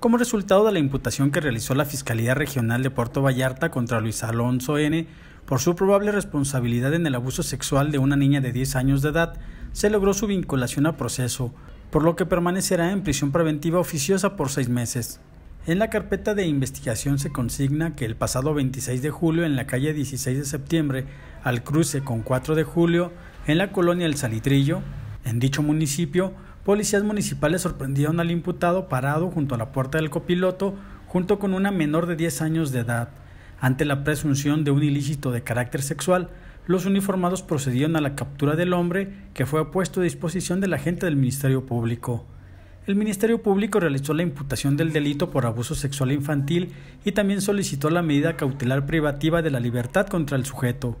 como resultado de la imputación que realizó la Fiscalía Regional de Puerto Vallarta contra Luis Alonso N por su probable responsabilidad en el abuso sexual de una niña de 10 años de edad, se logró su vinculación a proceso, por lo que permanecerá en prisión preventiva oficiosa por seis meses. En la carpeta de investigación se consigna que el pasado 26 de julio en la calle 16 de septiembre, al cruce con 4 de julio, en la colonia El Salitrillo, en dicho municipio, policías municipales sorprendieron al imputado parado junto a la puerta del copiloto junto con una menor de 10 años de edad. Ante la presunción de un ilícito de carácter sexual, los uniformados procedieron a la captura del hombre que fue puesto a disposición la agente del Ministerio Público. El Ministerio Público realizó la imputación del delito por abuso sexual infantil y también solicitó la medida cautelar privativa de la libertad contra el sujeto.